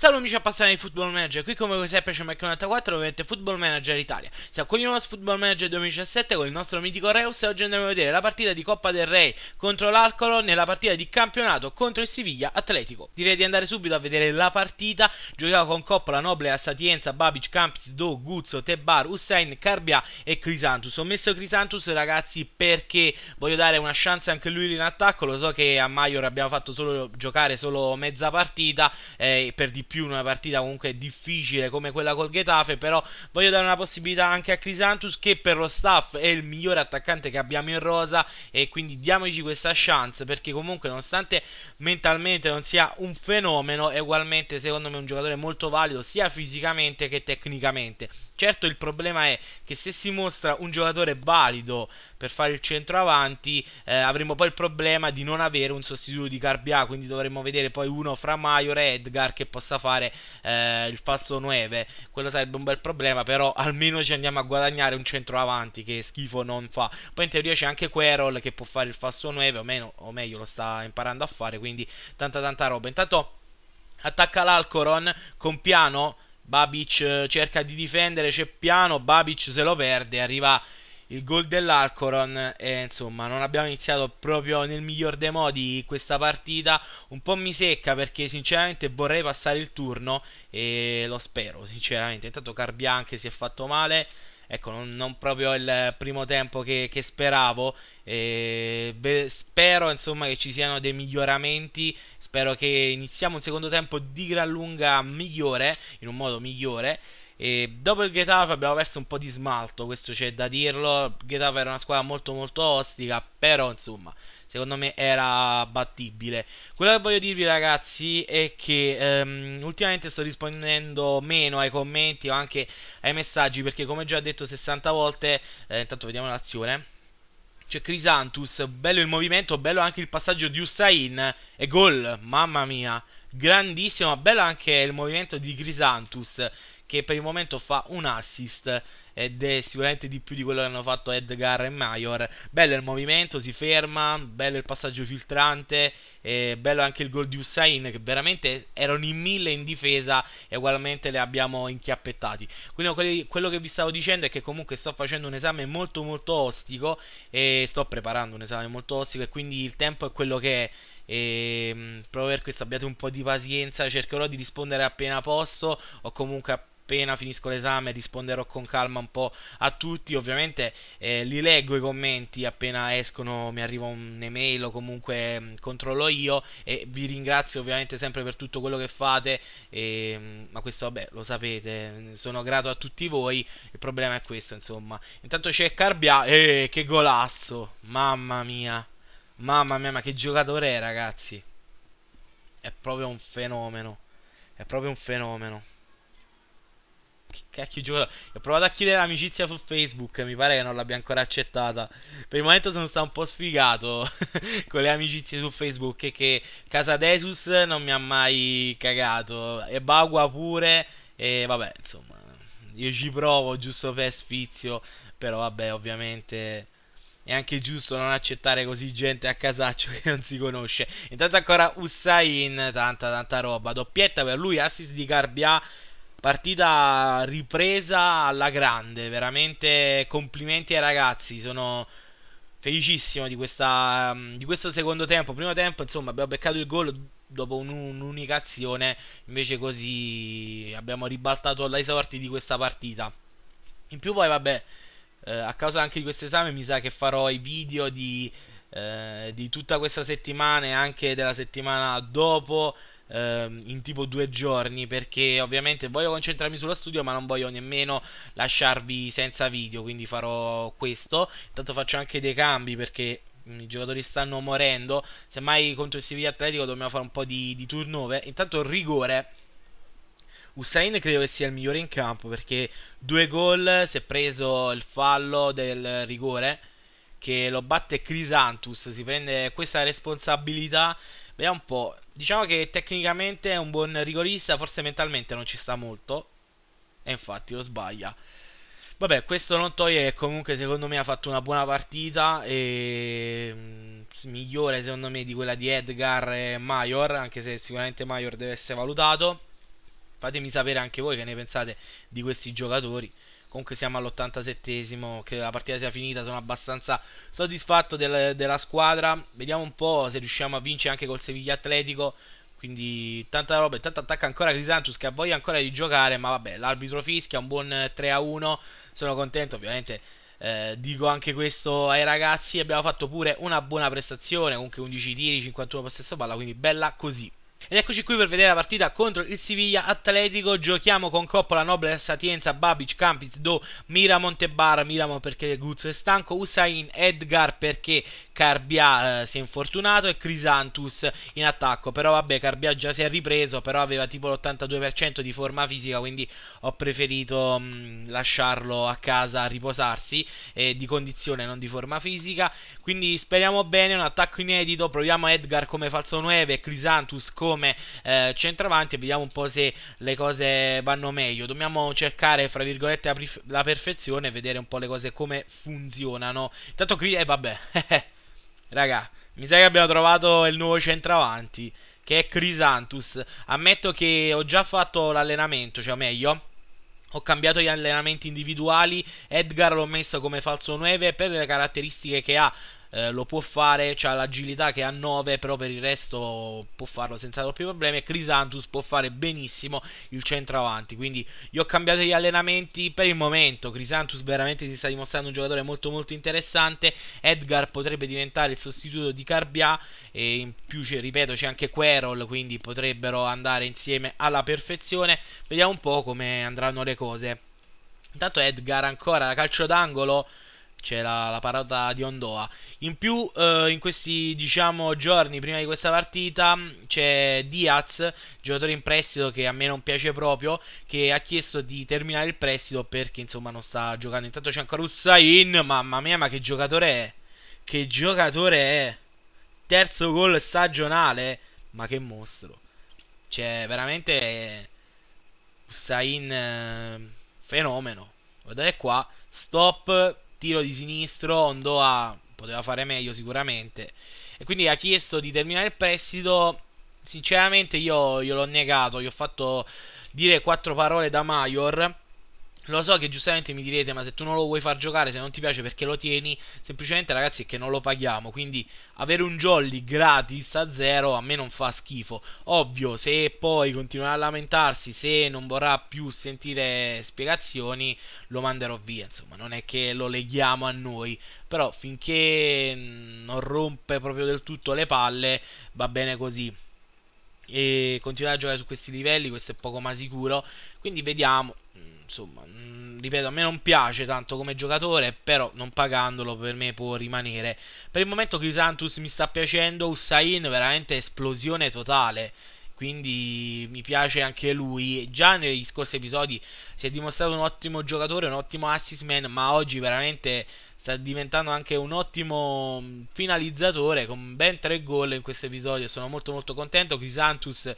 Salve amici appassionati di Football Manager, qui come sempre c'è Mac94 ovviamente Football Manager Italia. Siamo con il nostro Football Manager 2017 con il nostro mitico Reus e oggi andremo a vedere la partita di Coppa del Re contro l'Alcolo nella partita di campionato contro il Siviglia Atletico. Direi di andare subito a vedere la partita, giocava con Coppola, Noble, Assatienza, Babic, Campis, Do, Guzzo, Tebar, Hussein, Carbia e Crisantus. Ho messo Crisantus ragazzi perché voglio dare una chance anche lui in attacco, lo so che a Maior abbiamo fatto solo giocare solo mezza partita eh, per di più in una partita comunque difficile come quella col Getafe, però voglio dare una possibilità anche a Crisantus che per lo staff è il migliore attaccante che abbiamo in rosa e quindi diamoci questa chance perché comunque nonostante mentalmente non sia un fenomeno è ugualmente secondo me un giocatore molto valido sia fisicamente che tecnicamente. Certo il problema è che se si mostra un giocatore valido per fare il centro avanti, eh, avremo poi il problema di non avere un sostituto di Garbia, quindi dovremmo vedere poi uno fra Maior e Edgar che possa fare eh, il falso 9. Quello sarebbe un bel problema, però almeno ci andiamo a guadagnare un centro avanti che schifo non fa. Poi in teoria c'è anche Querol che può fare il falso 9, o, meno, o meglio lo sta imparando a fare, quindi tanta tanta roba. Intanto attacca l'Alcoron con piano. Babic eh, cerca di difendere, c'è piano, Babic se lo perde, arriva il gol dell'Alcoron e insomma non abbiamo iniziato proprio nel miglior dei modi questa partita un po' mi secca perché sinceramente vorrei passare il turno e lo spero sinceramente intanto Carbian che si è fatto male ecco non, non proprio il primo tempo che, che speravo e beh, spero insomma che ci siano dei miglioramenti spero che iniziamo un secondo tempo di gran lunga migliore in un modo migliore e dopo il Getafe abbiamo perso un po' di smalto, questo c'è da dirlo. Getafe era una squadra molto molto ostica, però insomma, secondo me era battibile. Quello che voglio dirvi ragazzi è che ehm, ultimamente sto rispondendo meno ai commenti o anche ai messaggi, perché come già detto 60 volte, eh, intanto vediamo l'azione. C'è Crisantus, bello il movimento, bello anche il passaggio di Usain e gol, mamma mia, grandissimo, bello anche il movimento di Crisantus che per il momento fa un assist ed è sicuramente di più di quello che hanno fatto Edgar e Maior. Bello il movimento, si ferma, bello il passaggio filtrante, bello anche il gol di Hussain che veramente erano in mille in difesa e ugualmente le abbiamo inchiappettati. Quindi quello che vi stavo dicendo è che comunque sto facendo un esame molto molto ostico e sto preparando un esame molto ostico e quindi il tempo è quello che è e ehm, proprio per questo abbiate un po' di pazienza cercherò di rispondere appena posso o comunque appena appena finisco l'esame risponderò con calma un po' a tutti, ovviamente eh, li leggo i commenti appena escono, mi arriva un'email o comunque mh, mm, controllo io e vi ringrazio ovviamente sempre per tutto quello che fate, e, ehm, mh, ma questo vabbè lo sapete, sono grato a tutti voi, il problema è questo insomma. Intanto c'è Carbia, eh, che golasso, mamma mia, mamma mia, ma che giocatore è ragazzi, è proprio un fenomeno, è proprio un fenomeno. Che cacchio gioco? Ho provato a chiedere l'amicizia su Facebook, mi pare che non l'abbia ancora accettata. Per il momento sono stato un po' sfigato con le amicizie su Facebook. che Casa Desus non mi ha mai cagato. E Bagua pure. E vabbè, insomma, io ci provo giusto per sfizio. Però vabbè, ovviamente è anche giusto non accettare così gente a casaccio che non si conosce. Intanto ancora Hussain, tanta tanta roba, doppietta per lui, assist di Garbia partita ripresa alla grande, veramente complimenti ai ragazzi, sono felicissimo di, questa, mm, di questo secondo tempo, primo tempo insomma abbiamo beccato il gol dopo un, un'unica azione, invece così abbiamo ribaltato le sorti di questa partita. In più poi vabbè, eh, a causa anche di questo esame mi sa che farò i video di, eh, di tutta questa settimana e anche della settimana dopo ehm, in tipo due giorni perché ovviamente voglio concentrarmi sullo studio ma non voglio nemmeno lasciarvi senza video quindi farò questo intanto faccio anche dei cambi perché i giocatori stanno morendo semmai contro il Siviglia Atletico dobbiamo fare un po' di, di turnover intanto rigore Hussein credo che sia il migliore in campo perché due gol si è preso il fallo del rigore che lo batte Crisantus, si prende questa responsabilità. Vediamo un po', Diciamo che tecnicamente è un buon rigorista, forse mentalmente non ci sta molto. E infatti lo sbaglia. Vabbè, questo non toglie che comunque secondo me ha fatto una buona partita e mm, migliore secondo me di quella di Edgar e Major, anche se sicuramente Major deve essere valutato. Fatemi sapere anche voi che ne pensate di questi giocatori comunque siamo all'87esimo, che la partita sia finita, sono abbastanza soddisfatto del, della squadra, vediamo un po' se riusciamo a vincere anche col Seviglia Atletico, quindi tanta roba e tanto attacca ancora Crisantus che ha voglia ancora di giocare, ma vabbè, l'arbitro fischia, un buon 3-1, sono contento ovviamente. Eh, dico anche questo ai ragazzi, abbiamo fatto pure una buona prestazione, comunque 11 tiri, 51 possesso palla, quindi bella così. Ed eccoci qui per vedere la partita contro il Siviglia Atletico. Giochiamo con Coppola, Noble, Satienza, Babic, Campiz, Do, Mira, Montebar, Miramo perché Guzzo è stanco, Usain, Edgar perché Carbia eh, si è infortunato e Crisantus in attacco. Però vabbè, Carbia già si è ripreso, però aveva tipo l'82% di forma fisica, quindi ho preferito mh, mm, lasciarlo a casa a riposarsi, eh, di condizione, non di forma fisica. Quindi speriamo bene, un attacco inedito, proviamo Edgar come falso 9, Crisantus come come eh, centravanti e vediamo un po' se le cose vanno meglio. Dobbiamo cercare, fra virgolette, la, la perfezione e vedere un po' le cose come funzionano. Intanto qui, e eh, vabbè, raga, mi sa che abbiamo trovato il nuovo centravanti, che è Crisantus. Ammetto che ho già fatto l'allenamento, cioè meglio... Ho cambiato gli allenamenti individuali, Edgar l'ho messo come falso 9 per le caratteristiche che ha eh, lo può fare, ha l'agilità che ha 9, però per il resto può farlo senza troppi problemi e Crisantus può fare benissimo il centravanti. Quindi io ho cambiato gli allenamenti per il momento, Crisantus veramente si sta dimostrando un giocatore molto molto interessante, Edgar potrebbe diventare il sostituto di Carbia. e in più ripeto c'è anche Querol, quindi potrebbero andare insieme alla perfezione. Vediamo un po' come andranno le cose. Intanto Edgar ancora da calcio d'angolo c'è la, la, parata di Ondoa. In più, eh, in questi diciamo, giorni prima di questa partita, mm, c'è Diaz, giocatore in prestito che a me non piace proprio, che ha chiesto di terminare il prestito perché insomma non sta giocando. Intanto c'è ancora Hussain, mamma mia, ma che giocatore è! Che giocatore è! Terzo gol stagionale, ma che mostro! Cioè, veramente Hussain, eh, fenomeno. Guardate qua, stop tiro di sinistro, Ondoa poteva fare meglio sicuramente. E quindi ha chiesto di terminare il prestito. Sinceramente io, io l'ho negato, gli ho fatto dire quattro parole da Major lo so che giustamente mi direte, ma se tu non lo vuoi far giocare, se non ti piace perché lo tieni, semplicemente ragazzi è che non lo paghiamo, quindi avere un jolly gratis a zero a me non fa schifo. Ovvio, se poi continuerà a lamentarsi, se non vorrà più sentire spiegazioni, lo manderò via, insomma, non è che lo leghiamo a noi, però finché mm, non rompe proprio del tutto le palle, va bene così e continuare a giocare su questi livelli, questo è poco ma sicuro. Quindi vediamo insomma, mm, ripeto, a me non piace tanto come giocatore, però non pagandolo per me può rimanere. Per il momento Crisantus mi sta piacendo, Hussain veramente esplosione totale quindi mi piace anche lui. Già negli scorsi episodi si è dimostrato un ottimo giocatore, un ottimo assist man, ma oggi veramente sta diventando anche un ottimo mm, finalizzatore con ben tre gol in questo episodio. Sono molto molto contento. Crisantus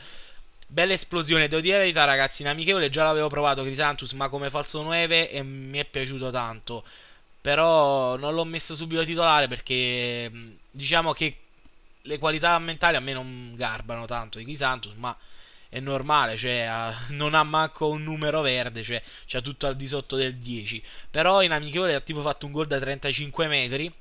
Bella esplosione, devo dire la verità ragazzi, in amichevole già l'avevo provato Crisantus, ma come falso 9 e mi è piaciuto tanto. Però non l'ho messo subito titolare perché mm, diciamo che le qualità mentali a me non garbano tanto di Crisantus, ma è normale, cioè a, non ha manco un numero verde, cioè c'ha tutto al di sotto del 10. Però in amichevole ha tipo fatto un gol da 35 metri,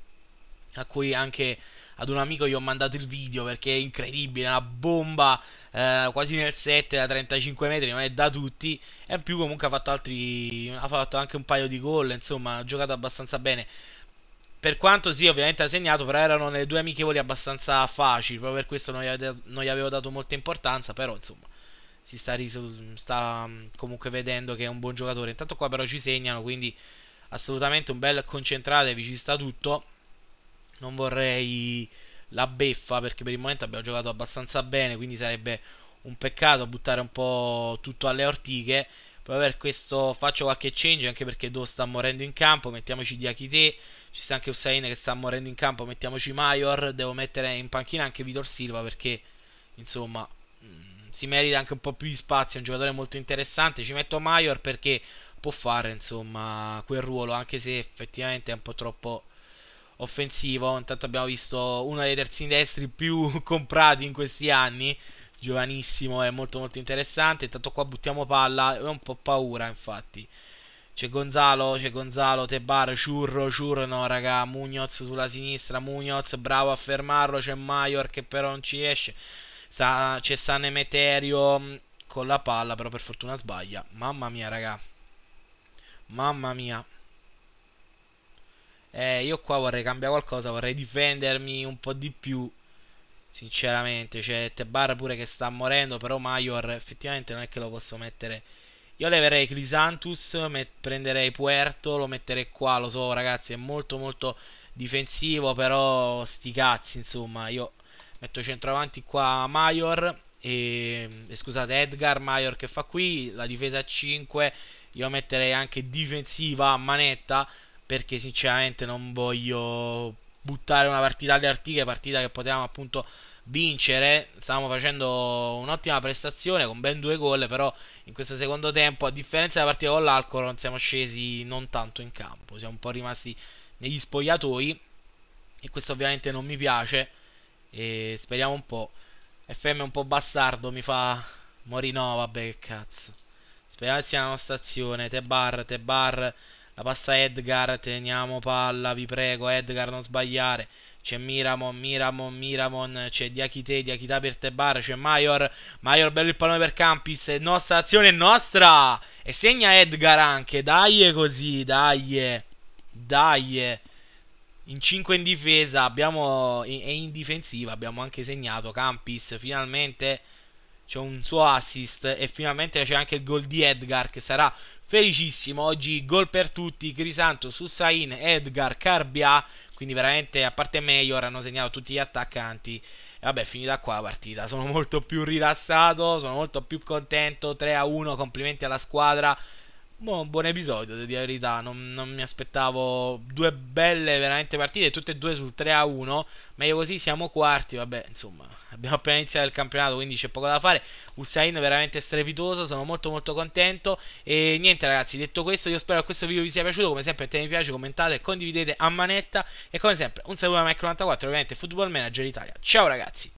a cui anche ad un amico gli ho mandato il video perché è incredibile, è una bomba eh, quasi nel 7 da 35 metri, non è da tutti. E in più comunque ha fatto altri. ha fatto anche un paio di gol, insomma, ha giocato abbastanza bene. Per quanto sì, ovviamente ha segnato, però erano nelle due amichevoli abbastanza facili. Proprio per questo non gli, avevo, non gli avevo dato molta importanza. Però, insomma, si sta, risu- sta mm, comunque vedendo che è un buon giocatore. Intanto qua però ci segnano, quindi assolutamente un bel concentratevi, ci sta tutto. Non vorrei la beffa perché per il momento abbiamo giocato abbastanza bene, quindi sarebbe un peccato buttare un po' tutto alle ortiche. Poi per questo faccio qualche change anche perché Do sta morendo in campo, mettiamoci Diakite, ci sta anche Hussein che sta morendo in campo, mettiamoci Maior, devo mettere in panchina anche Vitor Silva perché insomma mm, si merita anche un po' più di spazio, è un giocatore molto interessante, ci metto Maior perché può fare insomma quel ruolo anche se effettivamente è un po' troppo offensivo. Intanto abbiamo visto uno dei terzini destri più comprati in questi anni. Giovanissimo e molto molto interessante. Intanto qua buttiamo palla. Ho un po' paura, infatti. C'è Gonzalo, c'è Gonzalo, Tebar, Ciurro, Ciurro, no raga, Mugnoz sulla sinistra, Mugnoz, bravo a fermarlo, c'è Maior che però non ci esce, Sa, c'è San Emeterio mm, con la palla, però per fortuna sbaglia, mamma mia raga, mamma mia. Eh, io qua vorrei cambiare qualcosa, vorrei difendermi un po' di più. Sinceramente, cioè Tebar pure che sta morendo, però Major effettivamente non è che lo posso mettere. Io leverei Crisantus, prenderei Puerto, lo metterei qua, lo so ragazzi, è molto molto difensivo, però sti cazzi, insomma, io metto centravanti qua Major e, e scusate Edgar Major che fa qui, la difesa a 5, io metterei anche difensiva a manetta perché sinceramente non voglio buttare una partita alle artiche, partita che potevamo appunto vincere. Stavamo facendo un'ottima prestazione con ben due gol, però in questo secondo tempo, a differenza della partita con l'Alcoron, siamo scesi non tanto in campo, siamo un po' rimasti negli spogliatoi e questo ovviamente non mi piace e speriamo un po'. FM è un po' bastardo, mi fa Morino, vabbè che cazzo. Speriamo che sia una azione, te bar, te bar la passa Edgar, teniamo palla, vi prego Edgar non sbagliare. C'è Miramon, Miramon, Miramon, c'è Diakite, Diachita per Tebar, c'è Maior, Maior bello il pallone per Campis, nostra azione, è nostra! E segna Edgar anche, dai così, dai, dai. In 5 in difesa, abbiamo, e in difensiva abbiamo anche segnato Campis, finalmente c'è un suo assist e finalmente c'è anche il gol di Edgar che sarà felicissimo. Oggi gol per tutti, Crisanto, Sussain, Edgar, Carbia, quindi veramente a parte Mayor hanno segnato tutti gli attaccanti. E vabbè, finita qua la partita. Sono molto più rilassato, sono molto più contento. 3 a 1, complimenti alla squadra. Buon, buon episodio, devo dire la verità. Non, non, mi aspettavo due belle veramente partite, tutte e due sul 3 a 1. Meglio così, siamo quarti. Vabbè, insomma, abbiamo appena iniziato il campionato, quindi c'è poco da fare. Usain veramente strepitoso. Sono molto, molto contento. E niente, ragazzi, detto questo, io spero che questo video vi sia piaciuto. Come sempre, mettete mi piace, commentate, condividete a manetta. E come sempre, un saluto da Mike94, ovviamente Football Manager Italia. Ciao, ragazzi.